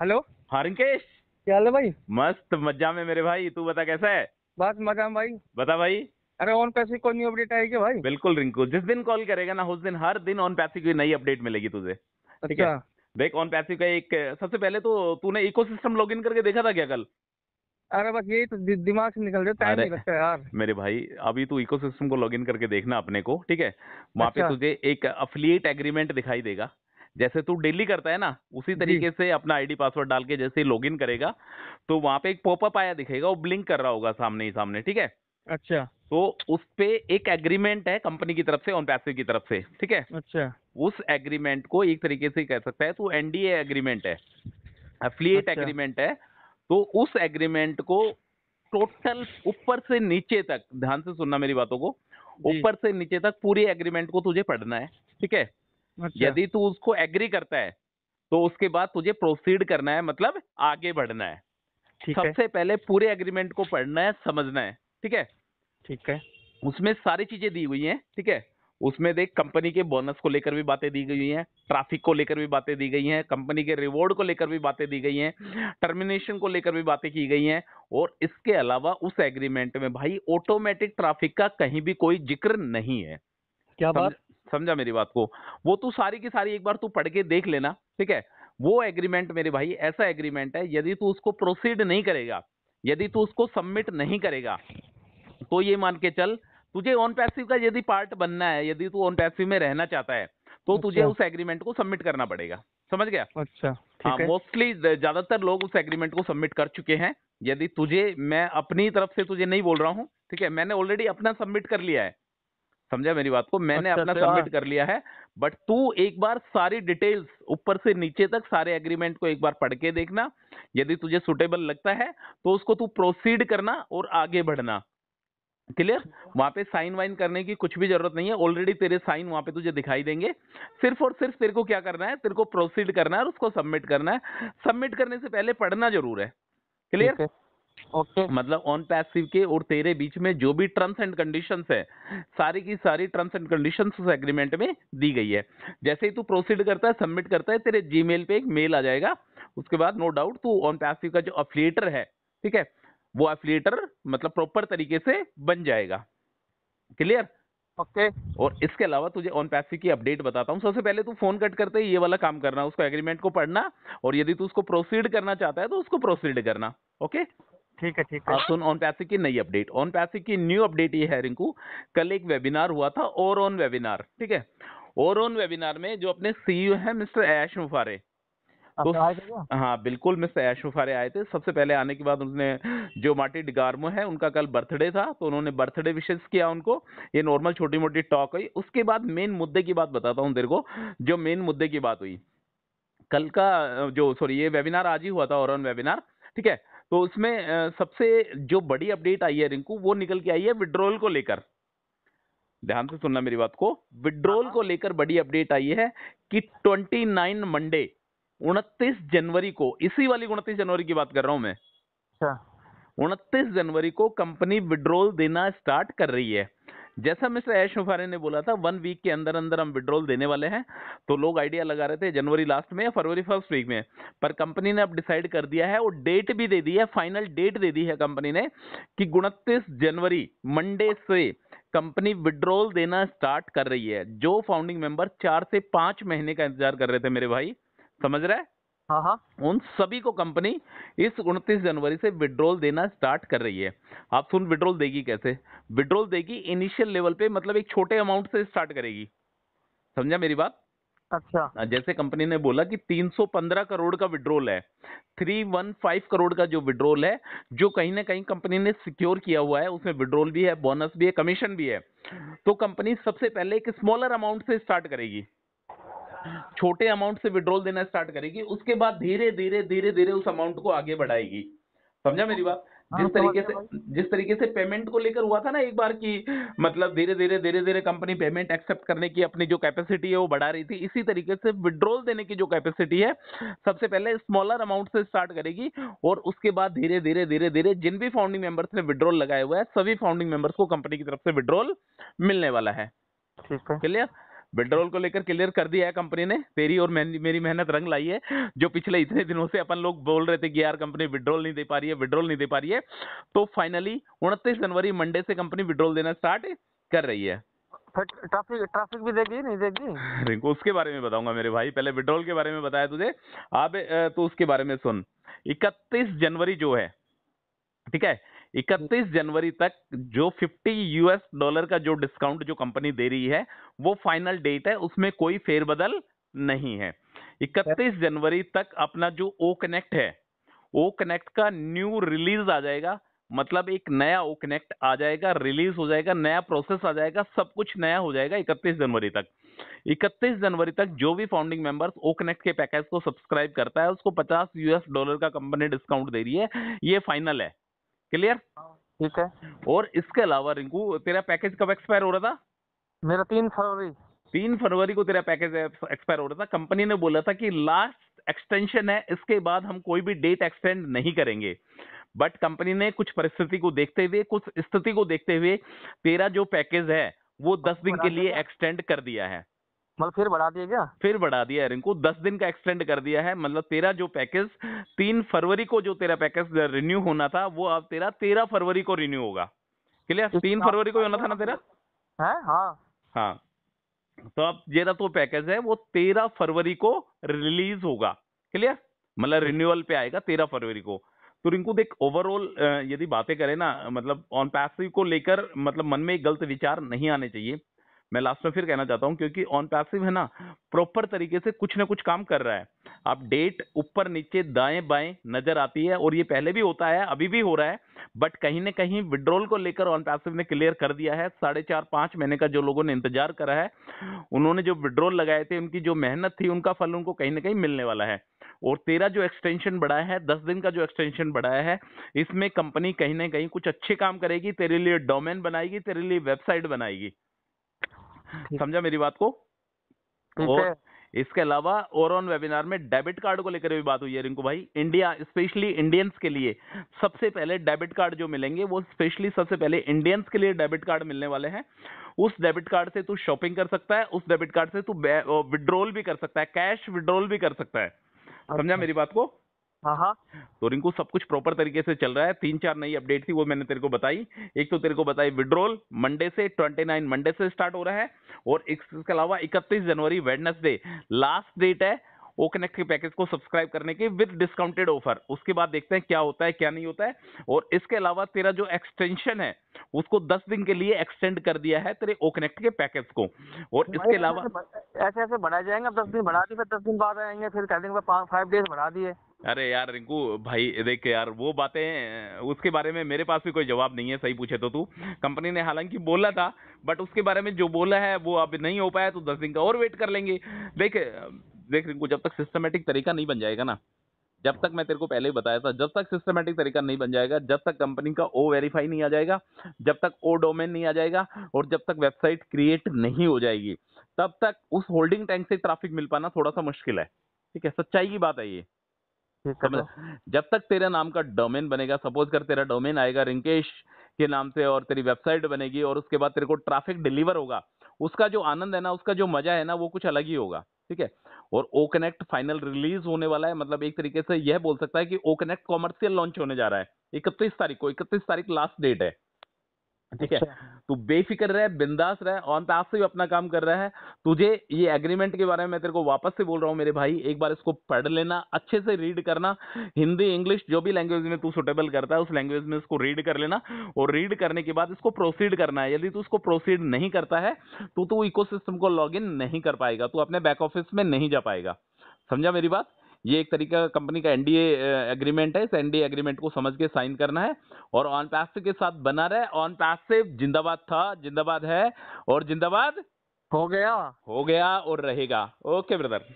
Hello हाँ क्या हाल है भाई मस्त मजा में मेरे भाई तू बता कैसा है बस मजा में भाई बता भाई अरे ऑन पैसे कोई नई अपडेट आएगी भाई बिल्कुल रिंकू जिस दिन कॉल करेगा ना उस दिन हर दिन ऑन पैसे की नई अपडेट मिलेगी तुझे ठीक है अच्छा। देख ऑन पैसे का एक सबसे पहले तो तूने इकोसिस्टम लॉगिन करके देखा था क्या कल अरे बस यही तो दि दिमाग से निकल जाता है यार मेरे भाई अभी तू इकोसिस्टम को लॉगिन करके देखना अपने को ठीक है वहाँ पे अच्छा। तुझे एक अफिलिएट एग्रीमेंट दिखाई देगा जैसे तू डेली करता है ना उसी तरीके से अपना आईडी पासवर्ड डाल के जैसे लॉग इन करेगा तो वहां पे एक पॉपअप आया दिखेगा वो ब्लिंक कर रहा होगा सामने ही सामने ठीक है अच्छा तो उस पे एक एग्रीमेंट है कंपनी की तरफ से ऑन पैसिव की तरफ से ठीक है अच्छा उस एग्रीमेंट को एक तरीके से कह सकता है तो एनडीए एग्रीमेंट है एफिलिएट एग्रीमेंट अच्छा। है तो उस एग्रीमेंट को टोटल ऊपर से नीचे तक ध्यान से सुनना मेरी बातों को ऊपर से नीचे तक पूरी एग्रीमेंट को तुझे पढ़ना है ठीक है अच्छा। यदि तू उसको एग्री करता है तो उसके बाद तुझे प्रोसीड करना है मतलब आगे बढ़ना है सबसे है। पहले पूरे एग्रीमेंट को पढ़ना है समझना है ठीक है ठीक है उसमें सारी चीजें दी हुई हैं ठीक है उसमें देख कंपनी के बोनस को लेकर भी बातें दी गई हैं ट्रैफिक को लेकर भी बातें दी गई हैं कंपनी के रिवॉर्ड को लेकर भी बातें दी गई हैं टर्मिनेशन को लेकर भी बातें की गई हैं और इसके अलावा उस एग्रीमेंट में भाई ऑटोमेटिक ट्रैफिक का कहीं भी कोई जिक्र नहीं है क्या बात समझा मेरी बात को वो तू तो सारी की सारी एक बार तू पढ़ के देख लेना ठीक है वो एग्रीमेंट मेरे भाई ऐसा एग्रीमेंट है यदि तू उसको प्रोसीड नहीं करेगा यदि तू उसको सबमिट नहीं करेगा तो ये मान के चल तुझे ऑन पैसिव का यदि पार्ट बनना है यदि तू ऑन पैसिव में रहना चाहता है तो अच्छा। तुझे उस एग्रीमेंट को सबमिट करना पड़ेगा समझ गया अच्छा मोस्टली हाँ, ज्यादातर लोग उस एग्रीमेंट को सबमिट कर चुके हैं यदि तुझे मैं अपनी तरफ से तुझे नहीं बोल रहा हूँ ठीक है मैंने ऑलरेडी अपना सबमिट कर लिया है समझा मेरी बात को मैंने अच्छा, अपना सबमिट अच्छा, हाँ। कर लिया है बट तू एक बार सारी डिटेल्स ऊपर से नीचे तक सारे एग्रीमेंट को एक बार पढ़ के देखना यदि तुझे सुटेबल लगता है तो उसको तू प्रोसीड करना और आगे बढ़ना क्लियर वहां पे साइन वाइन करने की कुछ भी जरूरत नहीं है ऑलरेडी तेरे साइन वहां पे तुझे दिखाई देंगे सिर्फ और सिर्फ तेरे को क्या करना है तेरे को प्रोसीड करना है और उसको सबमिट करना है सबमिट करने से पहले पढ़ना जरूर है क्लियर ओके okay. मतलब ऑन पैसिव के और तेरे बीच में जो भी टर्म्स एंड कंडीशन है सारी की सारी टर्म्स एंड कंडीशन उस एग्रीमेंट में दी गई है जैसे ही तू प्रोसीड करता है सबमिट करता है तेरे जीमेल पे एक मेल आ जाएगा उसके बाद नो डाउट तू ऑन पैसिव का जो अफिलेटर है ठीक है वो एफिलेटर मतलब प्रॉपर तरीके से बन जाएगा क्लियर ओके okay. और इसके अलावा तुझे ऑन पैसिव की अपडेट बताता हूँ सबसे पहले तू फोन कट करते ही ये वाला काम करना उसको एग्रीमेंट को पढ़ना और यदि तू उसको प्रोसीड करना चाहता है तो उसको प्रोसीड करना ओके okay? ठीक है ठीक है आप सुन ऑन पैसे की नई अपडेट ऑन पैसे की न्यू अपडेट ये है रिंकू कल एक वेबिनार हुआ था और ऑन वेबिनार ठीक है और ऑन वेबिनार में जो अपने सीईओ e है मिस्टर ऐश मुफारे तो हाँ बिल्कुल मिस्टर ऐश मुफारे आए थे सबसे पहले आने के बाद उन्होंने जो मार्टी डिगार्मो है उनका कल बर्थडे था तो उन्होंने बर्थडे विशेष किया उनको ये नॉर्मल छोटी मोटी टॉक हुई उसके बाद मेन मुद्दे की बात बताता हूँ तेरे को जो मेन मुद्दे की बात हुई कल का जो सॉरी ये वेबिनार आज ही हुआ था और ऑन वेबिनार ठीक है तो उसमें सबसे जो बड़ी अपडेट आई है रिंकू वो निकल के आई है विड्रोल को लेकर ध्यान से सुनना मेरी बात को विड्रोल हाँ। को लेकर बड़ी अपडेट आई है कि 29 मंडे 29 जनवरी को इसी वाली 29 जनवरी की बात कर रहा हूं मैं अच्छा। उनतीस जनवरी को कंपनी विड्रोल देना स्टार्ट कर रही है जैसा मिस्टर ऐश मुफारे ने बोला था वन वीक के अंदर अंदर हम विड्रॉल देने वाले हैं तो लोग आइडिया लगा रहे थे जनवरी लास्ट में या फरवरी फर्स्ट वीक में पर कंपनी ने अब डिसाइड कर दिया है और डेट भी दे दी है फाइनल डेट दे दी है कंपनी ने कि उनतीस जनवरी मंडे से कंपनी विड्रॉल देना स्टार्ट कर रही है जो फाउंडिंग मेंबर चार से पाँच महीने का इंतजार कर रहे थे मेरे भाई समझ रहे हैं हाँ हाँ उन सभी को कंपनी इस उनतीस जनवरी से विड्रॉल देना स्टार्ट कर रही है आप सुन विड्रोल देगी कैसे विड्रॉल देगी इनिशियल लेवल पे मतलब एक छोटे अमाउंट से स्टार्ट करेगी समझा मेरी बात अच्छा जैसे कंपनी ने बोला कि 315 करोड़ का विड्रोल है 315 करोड़ का जो विड्रोल है जो कहीं ना कहीं कंपनी ने सिक्योर किया हुआ है उसमें विड्रोल भी है बोनस भी है कमीशन भी है तो कंपनी सबसे पहले एक स्मॉलर अमाउंट से स्टार्ट करेगी छोटे अमाउंट से विड्रॉल देना स्टार्ट करेगी उसके बाद धीरे धीरे धीरे धीरे उस अमाउंट को आगे बढ़ाएगी समझा मेरी बात हाँ, जिस तरीके से जिस तरीके से पेमेंट को लेकर हुआ था ना एक बार की मतलब धीरे धीरे धीरे धीरे कंपनी पेमेंट एक्सेप्ट करने की अपनी जो कैपेसिटी है वो बढ़ा रही थी इसी तरीके से विड्रॉल देने की जो कैपेसिटी है सबसे पहले स्मॉलर अमाउंट से स्टार्ट करेगी और उसके बाद धीरे धीरे धीरे धीरे जिन भी फाउंडिंग मेंबर्स ने विड्रॉल लगाया हुआ है सभी फाउंडिंग मेंबर्स को कंपनी की तरफ से विड्रॉल मिलने वाला है क्लियर विड्रोल को लेकर क्लियर कर दिया है कंपनी ने तेरी और मेरी मेहनत रंग लाई है जो पिछले इतने दिनों से अपन लोग बोल रहे थे कि यार कंपनी विड्रॉल नहीं दे पा रही है विड्रॉल नहीं दे पा रही है तो फाइनली उनतीस जनवरी मंडे से कंपनी विड्रॉल देना स्टार्ट कर रही है ट्रैफिक ट्रैफिक भी देगी नहीं देगी रिंकू उसके बारे में बताऊंगा मेरे भाई पहले विड्रॉल के बारे में बताया तुझे अब तो उसके बारे में सुन इकतीस जनवरी जो है ठीक है इकतीस जनवरी तक जो 50 यूएस डॉलर का जो डिस्काउंट जो कंपनी दे रही है वो फाइनल डेट है उसमें कोई फेरबदल नहीं है इकतीस जनवरी तक अपना जो ओ कनेक्ट है ओ कनेक्ट का न्यू रिलीज आ जाएगा मतलब एक नया ओ कनेक्ट आ जाएगा रिलीज हो जाएगा नया प्रोसेस आ जाएगा सब कुछ नया हो जाएगा 31 जनवरी तक 31 जनवरी तक जो भी फाउंडिंग मेंबर्स ओ कनेक्ट के पैकेज को सब्सक्राइब करता है उसको 50 यूएस डॉलर का कंपनी डिस्काउंट दे रही है ये फाइनल है क्लियर ठीक है और इसके अलावा रिंकू तेरा पैकेज कब एक्सपायर हो रहा था मेरा तीन फरवरी तीन फरवरी को तेरा पैकेज एक्सपायर हो रहा था कंपनी ने बोला था कि लास्ट एक्सटेंशन है इसके बाद हम कोई भी डेट एक्सटेंड नहीं करेंगे बट कंपनी ने कुछ परिस्थिति को देखते हुए कुछ स्थिति को देखते हुए तेरा जो पैकेज है वो दस दिन के लिए एक्सटेंड कर दिया है मतलब फिर बढ़ा दिया क्या फिर बढ़ा दिया है रिंकू दस दिन का एक्सटेंड कर दिया है मतलब तेरा जो पैकेज तीन फरवरी को जो तेरा पैकेज रिन्यू होना था वो अब तेरा तेरह फरवरी को रिन्यू होगा क्लियर तीन हाँ, फरवरी को होना था ना तेरा है हाँ हाँ तो अब जेरा तो पैकेज है वो तेरह फरवरी को रिलीज होगा क्लियर मतलब रिन्यूअल पे आएगा तेरह फरवरी को तो रिंकू देख ओवरऑल यदि बातें करें ना मतलब ऑन पैसिव को लेकर मतलब मन में एक गलत विचार नहीं आने चाहिए मैं लास्ट में फिर कहना चाहता हूँ क्योंकि ऑन पैसिव है ना प्रॉपर तरीके से कुछ ना कुछ काम कर रहा है आप डेट ऊपर नीचे दाएं बाएं नजर आती है और ये पहले भी होता है अभी भी हो रहा है बट कहीं ना कहीं विड्रॉल को लेकर ऑन पैसिव ने क्लियर कर दिया है साढ़े चार पाँच महीने का जो लोगों ने इंतजार करा है उन्होंने जो विड्रॉल लगाए थे उनकी जो मेहनत थी उनका फल उनको कहीं ना कहीं मिलने वाला है और तेरा जो एक्सटेंशन बढ़ाया है दस दिन का जो एक्सटेंशन बढ़ाया है इसमें कंपनी कहीं ना कहीं कुछ अच्छे काम करेगी तेरे लिए डोमेन बनाएगी तेरे लिए वेबसाइट बनाएगी समझा मेरी बात को और इसके अलावा और ऑन वेबिनार में डेबिट कार्ड को लेकर भी बात हुई है रिंकू भाई इंडिया स्पेशली इंडियंस के लिए सबसे पहले डेबिट कार्ड जो मिलेंगे वो स्पेशली सबसे पहले इंडियंस के लिए डेबिट कार्ड मिलने वाले हैं उस डेबिट कार्ड से तू शॉपिंग कर सकता है उस डेबिट कार्ड से तू विड्रॉल भी कर सकता है कैश विड्रॉल भी कर सकता है अच्छा। समझा मेरी बात को हाँ, हाँ तो रिंकू सब कुछ प्रॉपर तरीके से चल रहा है तीन चार नई अपडेट थी वो मैंने तेरे को बताई एक तो तेरे को बताई विड्रोल मंडे से ट्वेंटी नाइन मंडे से स्टार्ट हो रहा है और इसके अलावा इकतीस जनवरी वेडनेसडे लास्ट डेट है ओ कनेक्ट के पैकेज को सब्सक्राइब करने के विद डिस्काउंटेड ऑफर उसके बाद देखते हैं क्या होता है क्या नहीं होता है और इसके अलावा तेरा जो एक्सटेंशन है उसको 10 दिन के लिए एक्सटेंड कर दिया है तेरे ओ कनेक्ट के पैकेज को और इसके अलावा ऐसे ऐसे बढ़ाए जाएंगे अब दस दिन बढ़ा दिए फिर दस दिन बाद आएंगे फिर कह देंगे फाइव डेज बढ़ा दिए अरे यार रिंकू भाई देख यार वो बातें उसके बारे में मेरे पास भी कोई जवाब नहीं है सही पूछे तो तू कंपनी ने हालांकि बोला था बट उसके बारे में जो बोला है वो अब नहीं हो पाया तो दस दिन का और वेट कर लेंगे देख देख रिंकू जब तक सिस्टमेटिक तरीका नहीं बन जाएगा ना जब तक मैं तेरे को पहले ही बताया था जब तक सिस्टमेटिक तरीका नहीं बन जाएगा जब तक कंपनी का ओ वेरीफाई नहीं आ जाएगा जब तक ओ डोमेन नहीं आ जाएगा और जब तक वेबसाइट क्रिएट नहीं हो जाएगी तब तक उस होल्डिंग टैंक से ट्रैफिक मिल पाना थोड़ा सा मुश्किल है ठीक है सच्चाई की बात है ये तो जब तक तेरे नाम का डोमेन बनेगा सपोज कर तेरा डोमेन आएगा रिंकेश के नाम से और तेरी वेबसाइट बनेगी और उसके बाद तेरे को ट्रैफिक डिलीवर होगा उसका जो आनंद है ना उसका जो मजा है ना वो कुछ अलग ही होगा ठीक है और ओ कनेक्ट फाइनल रिलीज होने वाला है मतलब एक तरीके से यह बोल सकता है कि ओ कनेक्ट कॉमर्शियल लॉन्च होने जा रहा है इकतीस तारीख को इकतीस तारीख लास्ट डेट है ठीक है अच्छा। तू बेफिक्र रह बिंदास रह ऑन पास से भी अपना काम कर रहा है तुझे ये एग्रीमेंट के बारे में मैं तेरे को वापस से बोल रहा हूँ मेरे भाई एक बार इसको पढ़ लेना अच्छे से रीड करना हिंदी इंग्लिश जो भी लैंग्वेज में तू सुटेबल करता है उस लैंग्वेज में इसको रीड कर लेना और रीड करने के बाद इसको प्रोसीड करना है यदि तू इसको प्रोसीड नहीं करता है तो तू इको को लॉग नहीं कर पाएगा तू अपने बैक ऑफिस में नहीं जा पाएगा समझा मेरी बात ये एक तरीके का कंपनी का एनडीए एग्रीमेंट है इस एनडीए एग्रीमेंट को समझ के साइन करना है और ऑन पैसिव के साथ बना रहे ऑन पैसिव जिंदाबाद था जिंदाबाद है और जिंदाबाद हो गया हो गया और रहेगा ओके ब्रदर